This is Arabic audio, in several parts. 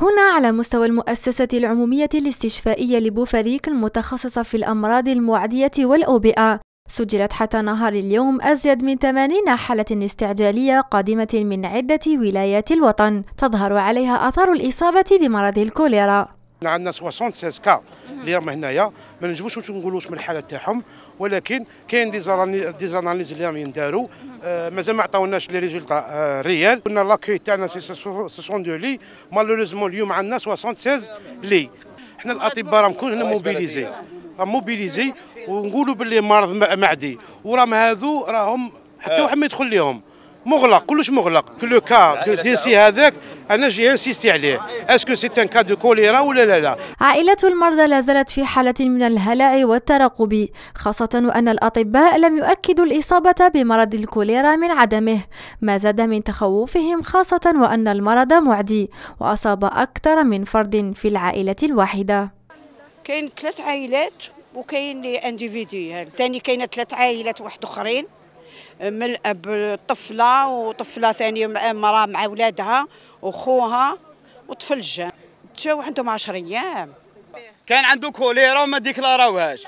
هنا على مستوى المؤسسة العمومية الاستشفائية لبوفريك المتخصصة في الأمراض المعدية والأوبئة سجلت حتى نهار اليوم أزيد من 80 حالة استعجالية قادمة من عدة ولايات الوطن تظهر عليها آثار الإصابة بمرض الكوليرا عندنا 76 كا اللي راهم هنايا ما نجموش ما نقولوش من الحاله تاعهم ولكن كاين دي زاناليز دي زاناليز اللي راهم ينداروا آه، مازال ما عطاوناش لي ريزولتا آه، ريال قلنا لاكوي تاعنا سي 62 لي مالوريزمون اليوم عندنا 76 لي حنا الاطباء راهم كلنا موبيليزي راهم موبيليزي ونقولوا باللي مرض معدي وراهم هذو راهم حتى آه. واحد ما يدخل لهم مغلق كلش مغلق كل كا ديسي هذاك انا جي انسيستي عليه اسكو سي ان كاد دو كوليرا ولا لا لا عائله المرضى لا زالت في حاله من الهلع والترقب خاصه وان الاطباء لم يؤكدوا الاصابه بمرض الكوليرا من عدمه ما زاد من تخوفهم خاصه وان المرض معدي واصاب اكثر من فرد في العائله الواحده كاين ثلاث عائلات وكاين انديفيديوال يعني ثاني كاينه ثلاث عائلات واحد اخرين من الاب طفله وطفله ثانيه امراه مع ولادها وخوها وطفل جان تشاو عندهم 10 ايام كان عنده كوليرا وما ديكلاراوهاش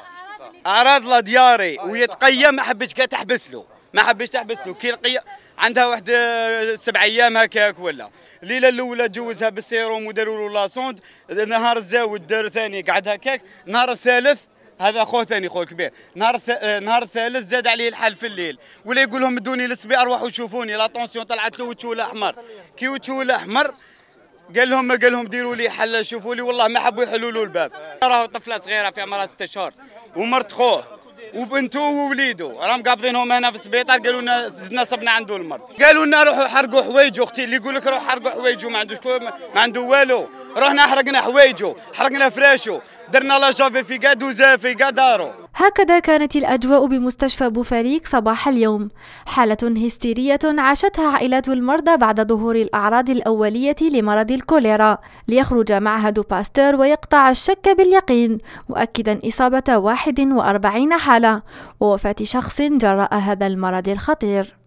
اعراض لا دياري وهي تقيم ما حبيتش تحبس له ما حبيتش تحبس له كي لقي عندها واحد آه، سبع ايام هكاك ولا الليله الاولى تجوزها بالسيروم وداروا له لاسوند نهار الزاود دار ثاني قعد هكاك نهار الثالث هذا اخوه ثاني اخوه الكبير نهار آه، نهار الثالث زاد عليه الحال في الليل ولا يقول لهم ادوني للسبيع روحوا شوفوني لا طونسيون طلعت له وجهه الاحمر كي وجهه الاحمر قال لهم ما قال لهم ديروا لي حل شوفوا لي والله ما حبوا يحلوا له الباب راهو طفله صغيره في عمرها ست اشهر ومرت خوه وبنته ووليده راهم قابضينهم هنا في السبيطار قالوا لنا زدنا صبنا عنده المرض قالوا لنا روحوا حرقوا حوايجه اختي اللي يقول لك روح حرقوا حوايجه ما عندوش ما عنده والو رحنا حرقنا حوايجه حرقنا فراشو درنا لا جافي في قاد في كادارو هكذا كانت الأجواء بمستشفى بوفاليك صباح اليوم حالة هستيرية عاشتها عائلات المرضى بعد ظهور الأعراض الأولية لمرض الكوليرا ليخرج معهد باستور ويقطع الشك باليقين مؤكدا إصابة 41 حالة ووفاة شخص جراء هذا المرض الخطير